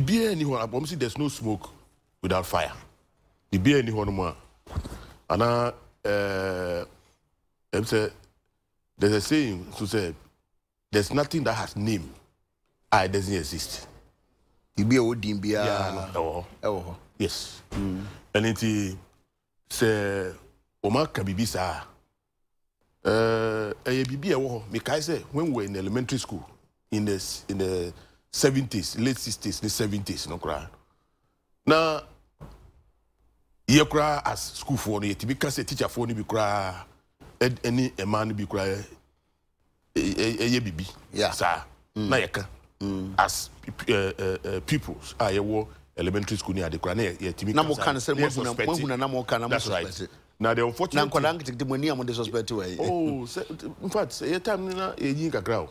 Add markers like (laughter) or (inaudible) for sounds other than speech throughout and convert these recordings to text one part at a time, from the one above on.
biribiara ni hɔ abɔm si there is no smoke without fire biribiara ni hɔ no mu a anaa ɛɛ eh, ɛm sɛ there is a saying so sɛ there is nothing that has name a it doesn't exist. ibi a wodin biara no ɛwɔ hɔ ɛwɔ hɔ yes mm. ɛne nti sɛ wɔn aka biribi saa ɛɛ eh, ɛyɛ biribi a ɛwɔ hɔ mekae sɛ when we were in elementary school in the in the. Seventies, late sixties, s ne 70s no koraa na yɛ koraa as schoolfoɔ no yɛtumi ka sɛ teacherfoɔ no bi koraa ɛne mmaa no bi koraa ɛyɛ bibi saa na yɛka as eh, eh, eh, pupils a ah, yɛwɔ elementary school ni ade koraa na yɛtumi ka saa yɛ suspect that's right na the unfortunate na nkwadaa nketenkete mu ani a mo de suspect wɔ yi. oh in fact yɛ time na yɛ yin kakra o.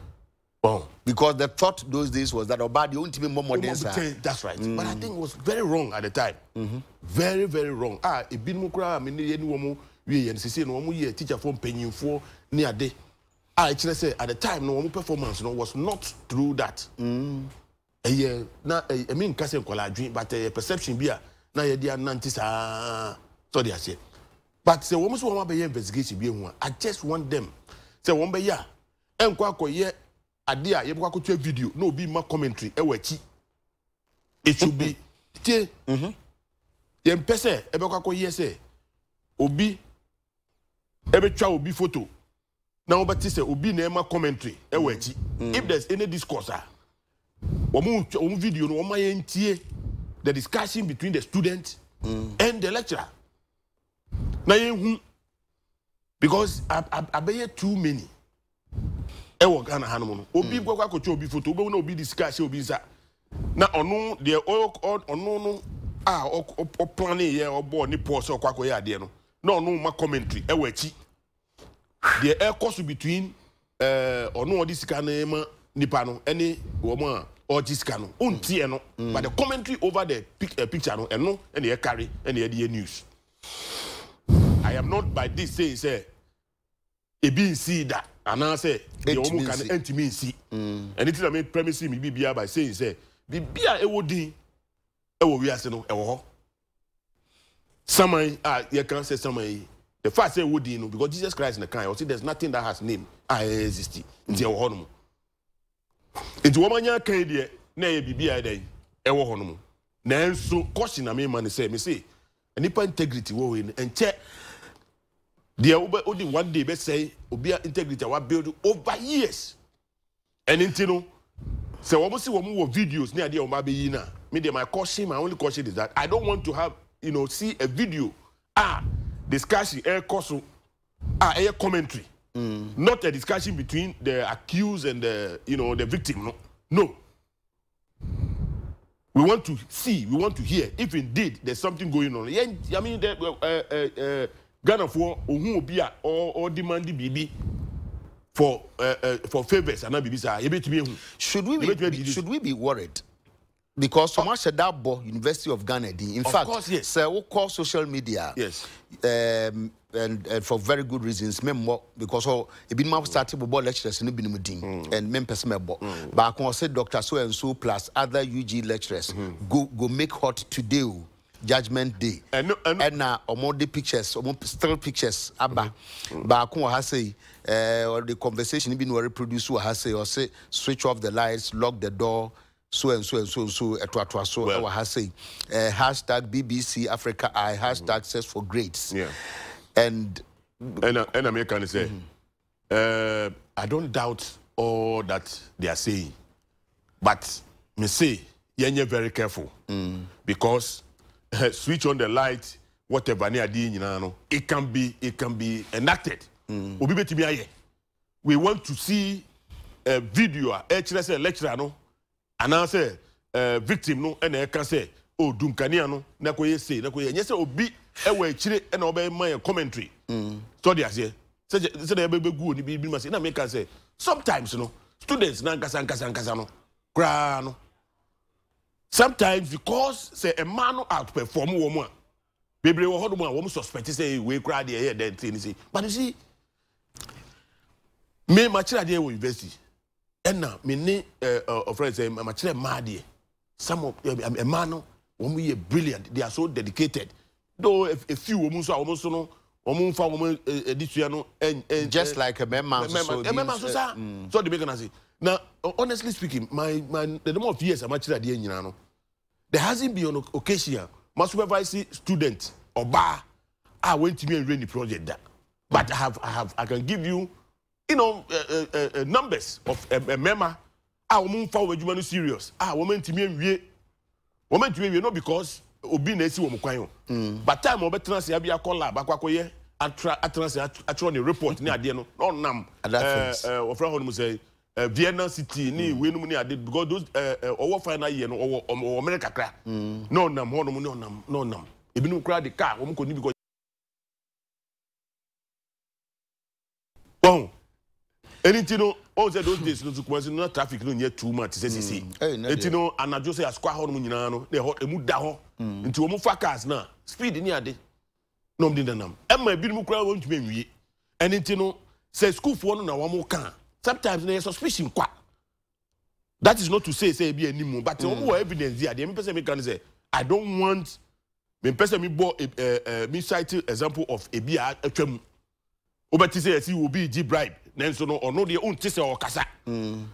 Wow. Because the thought those days was that Obadi won't be more modern. That's right. Mm. But I mm. think it was very wrong at the time. Mm -hmm. Very, very wrong. Ah, a bin mukra, I mean, any woman, we and Sissi, no woman year teacher from Penny for near day. I actually say at the time, no woman performance no, was not through that. Mm. A year, now, I mean, Cassie dream, but a perception beer, now you're dear Nantis. Sorry, I say. But the woman's woman by investigation be one. I just want them. Say woman by yeah. And quack, yeah adeɛ a yɛbɛkɔ akɔtwa video na obi ma commentary ɛwɔ akyi it should be (laughs) tie mhm. yɛmpɛ sɛ ɛbɛkɔ akɔyɛ sɛ obi ɛbɛtwa obi photo na wɔbɛte sɛ obi na ɛma commentary ɛwɔ akyi mhm. if there is any discourse a wɔn wɔn video no wɔn ma yɛn tie the discussion between the student mm. and the lecturer na yɛn hu because abɛyɛ too many ɛwɔ ghana ha no obi mm. kɔkɔ akɔtwa obi foto wobɛhu na obi de sika ahyɛ obi nsa na ɔno deɛ ɔno no a ɔplane yɛ ɔbɔɔ ne pɔɔ sɛ ɔkɔ akɔyɛ adeɛ no na ɔno ma commentary ɛwɔ akyi deɛ ɛkɔ so between eh, ɔno ɔde sika no ma nipa no ɛne wɔn a ɔgye sika no ɔntiɛ no mm. but the commentary over the pic uh, picture no ɛno ɛna ɛkari ɛna ɛde yɛ news i am not by this saying say ebi nsii da anaasɛ deɛ wɔn ka no ntumi nsi mm. ɛne ti na mi premise mi bibi aba seyin sɛ bibi a ɛwɔ din ɛwɔ wiase no ɛwɔ hɔ saman a yɛka sɛ saman yi the fact say ɛwɔ din no because jesus christ na kan ɔsi there is nothing that has name a ɛyɛ exist nti ɛwɔ hɔ nom nti wɔn anya kan deɛ na ɛyɛ bibi a ɛdɛ ɛwɔ hɔ nom nanso kɔsi na mi ma ne sɛ mi se nipa integrity wɔ hɔ yi no nkyɛn deɛ wobɛ wode one day bɛsɛe obi a integrity a build over years ɛne nti no sɛ wɔn si wɔn wɔ videos ne adeɛ wɔn abɛyi na me deɛ my caution my only caution is that i don't want to have you know see a video a discussion ɛrekɔ so a ɛyɛ commentary mm. not a discussion between the accused and the you know the victim no no we want to see we want to hear if indeed there's something going on yeah i mean the, uh, uh, uh, ghanafoɔ ohun obi a ɔdimandi biribi for uh, uh, for favours ana biribi saa yɛbɛtumi ehu. should we be, be should we be worried because ọmọ ahyẹda bọ university of ghana di in of fact sẹ o kọ social media yes. um, and, and for very good reasons me mbọ because ọ ebi maa start bọbọ lecturers ni bi ni mu din mm. and me mpẹsẹ mẹ bọ baako say, Doctor so and so plus other ug lecturers mm go go make hot today o judgment day ɛna ɔmo de pictures ɔmo still pictures aba mm-hmm. baako wɔ ha sɛ eh, ɔde conversation bi na ɔreproduce wɔ ha sɛ ɔse switch off the lights lock the door so and so and so and so ɛtoatoa so ɛwɔ ha sɛ eh, hashtag bbc africa i hashtag search for grades yeah. and ɛna ɛna mi ka ni sɛ mm-hmm. eh, i don't doubt all that they are saying but me say yɛn yɛ very careful mm. because. Eh, switch on the light whatever ne adeɛ nyinaa no it can be it can be enacted mm. obi bɛtumi ayɛ we want to see a video a ɛkyerɛ eh, sɛ lecturer no anaasɛ eh, victim no ɛna ɛka sɛ o oh, dunkanea no na kɔ yɛ se na kɔ yɛ nyɛ sɛ obi ɛwɔ akyire ɛna ɔbɛyɛ ma yɛ commentary mm. sɔde aseɛ sɛdeɛ ɛbɛbɛgu wɔ ne bi bi ma se na meka sɛ sometimes no students na nkasa nkasa nkasa no koraa no sometimes because a man no outperform wɔn a bebree wɔ hɔnom a wɔn suspect sɛ wei kura deɛ ɛyɛ dɛn tiri ni but you see me makyerɛ adeɛ wɔ university ɛna me ne ɛɛ ɔfrɛ sɛ makyerɛ mmaa deɛ some of ɛɛ mmaa no wɔn yɛ brilliant they are so dedicated though a few wɔn nso a wɔn nso no wɔn nfa wɔn edisua no just eh, like mɛma soso mɛma soso a so de make una say na honestly speaking my my the number of years a ma kyerɛ adeɛ nyinaa no there hasn't been an occasion my supervise student ɔbaa a ah, wɔntumi enwere the project da but i have i have i can give you you know uh, uh, uh, numbers of eh, eh, mɛma a ah, wɔn nfa wɔn adwuma no serious a wɔn ntumi enwie wɔn ntumi enwie no because. obi na esi wɔn kwan o mm. but time ɔbɛtena ase abi akɔ lab akɔ akɔyɛ atra atena ase atwerɛ ne report ne adeɛ no na ɔnam ɛɛ eh, eh, wɔfra hɔ nom sɛ ɛɛ eh, vienna city ne iwe mm. nom ne adeɛ because those ɛɛ final year no ɔwɔ ɔwɔ kakra mm. na ɔnam hɔ nom na ɔnam na ɔnam ebinom kura de car wɔn kɔ nibi o sɛ those days no Kumasi no na traffic no nyɛ too much sɛ sisi mm. eti no anadwo sɛ asukɔ ahɔ no mu nyinaa no na ɛhɔ emu da hɔ mm. nti wɔn fa cars na speed ni ade na wɔn de nenam ɛma ebinom kura wɔn ntumi nwie ɛni ti no school sukuufoɔ no na wɔn kan sometimes na yɛ suspicion kwa that is not to say say ebi enimu but wɔn wɔ mm. evidence yɛ adeɛ mi pɛ sɛ mi kan sɛ I don't want mi pɛ sɛ mi bɔ mi cite example of ebi a atwa mu wobɛti sɛ yɛsi obi gye bribe nanso no ɔno deɛ ɔnte sɛ ɔkasa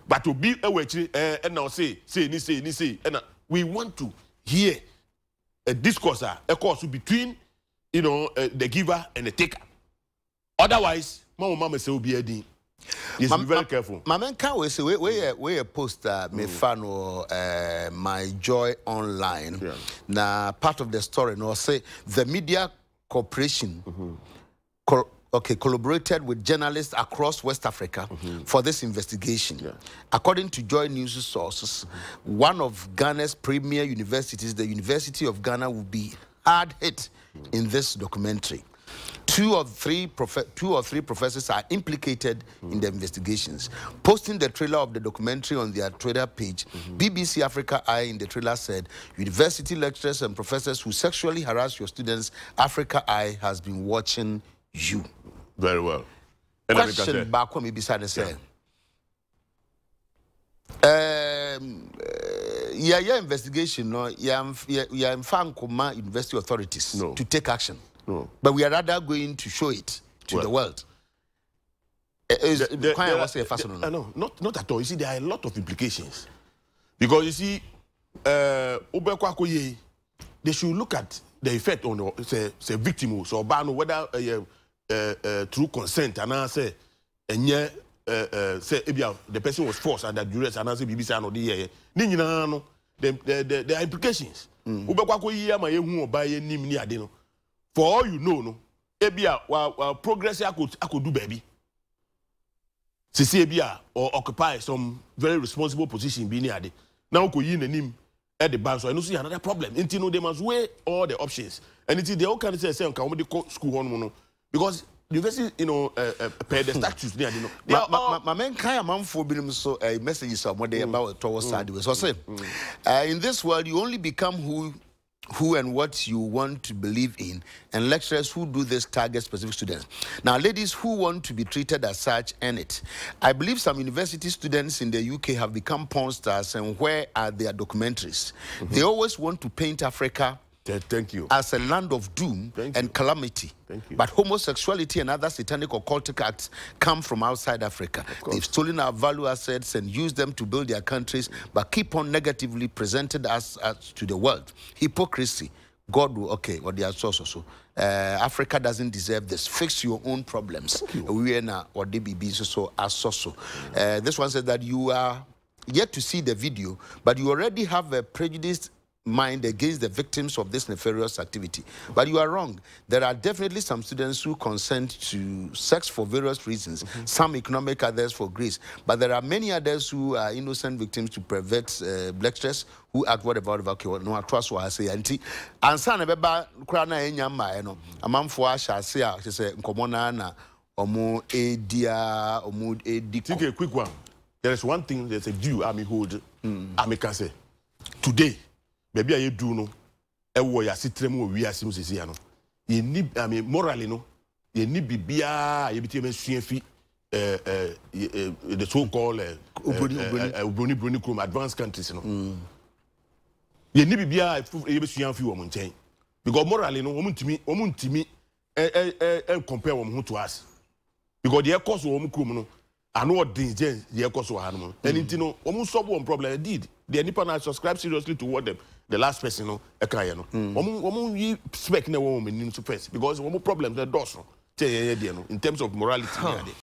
but obi wɔ akyiri ɛɛ ɛna ɔse sei ni sei ni sei ɛna we want to hear a discourse a ɛkɔɔ so between you know uh, the giver and the taker otherwise ma wɔn mama sɛ obiara din yes ma, be very ma, careful. maame nka wei sɛ wei yɛ wei yɛ post a mefa no ɛɛ eh, my joy online yeah. na part of the story na ɔsɛ the media corporation. Mm-hmm. okay, collaborated with journalists across West Africa mm -hmm. for this investigation. Yeah. According to Joy News sources, mm -hmm. one of Ghana's premier universities, the University of Ghana, will be hard hit mm -hmm. in this documentary. Two or three two or three professors are implicated in mm. the investigations. Posting the trailer of the documentary on their Twitter page, mm-hmm. BBC Africa Eye in the trailer said, "University lecturers and professors who sexually harass your students, Africa Eye has been watching you. Very well. Question back baako mi bisa ne sɛ yɛyɛ investigation no yɛmfa nkoma university authorities no. to take action no. but we are rather going to show it to well. the world. Eh, eh, is, the, the, there, I was there, no? Uh, no, not, not at all. You see, there are a lot of implications. Because you see, uh, they should look at the effect on the say, say victim, so whether uh, through eh, eh, consent anaasɛ ɛnyɛ eh, sɛ ebia the person was forced under duress anaasɛ biribi saa na ɔde yɛyɛ ne nyinaa no the the the implications mm. wobɛkɔ akɔyi ama yɛhu ɔbaa yɛ nim ne ade no for all you know no ebia wa wa progress akɔdu baabi sisi ebia ɔ occupy some very responsible position bi ne ade na wokɔyi n'anim ɛde ban so ɛno nso yɛ another problem nti no they must weigh all the options ɛnti deɛ woka ne sɛ sɛ nka wɔn de kɔ school hɔ nom no. because university you know uh, uh, per the hmm. statutes there you know they ma, are ma, all... Uh, ma, ma, four billion so a uh, eh, message is uh, hmm. about mm. about towards mm. so say mm. uh, in this world you only become who who and what you want to believe in, and lecturers who do this target specific students. Now, ladies who want to be treated as such and it. I believe some university students in the UK have become porn stars, and where are their documentaries? Mm -hmm. They always want to paint Africa Thank you. As a land of doom and calamity. But homosexuality and other satanic occultic acts come from outside Africa. They've stolen our value assets and used them to build their countries, but keep on negatively presented us, us to the world. Hypocrisy. God will, okay, what they are so, so, so. Uh, Africa doesn't deserve this. Fix your own problems. You. We are now, or DBB, so, so, as so, so. Uh, this one says that you are yet to see the video, but you already have a prejudiced mind against the victims of this nefarious activity. But you are wrong. There are definitely some students who consent to sex for various reasons, mm -hmm. some economic, others for grace. But there are many others who are innocent victims to pervert uh, stress who act whatever whatever kiwa I atwa so ase anti ansa na beba kura na enya mmae eh, no amanfo ahya ase a kyese nkomo na na omo edia omo edi take a quick one there is one thing that's a due army hold mm. I army can say today baabi a yɛdu no ɛwɔ yɛ asetrɛ mu wɔ wiase mu sesia no yɛni ame morally no yɛni biribiaa a yɛbɛtumi bɛsua fi eh, eh, eh, the so called obroni broni kurom advanced countries no mm. yɛni biribiaa yɛbɛsua fi wɔ mo nkyɛn because morally no wɔn ntumi wɔn ntumi ɛɛ ɛɛ ɛɛ compare wɔn ho to us because deɛ ɛkɔ wɔn kurom no ano ɔden gyɛn yɛ kɔ so wɔ ha no mu ɛni nti no wɔn nsɔbɔ wɔn problem Did deɛ nipa na subscribe seriously to wɔ them the last person no ɛka e yɛ no wɔn hmm. wɔn yi spec na ɛwɔ wɔn anim so first because wɔn problem na dɔɔso tɛ yɛyɛ deɛ no in terms of morality.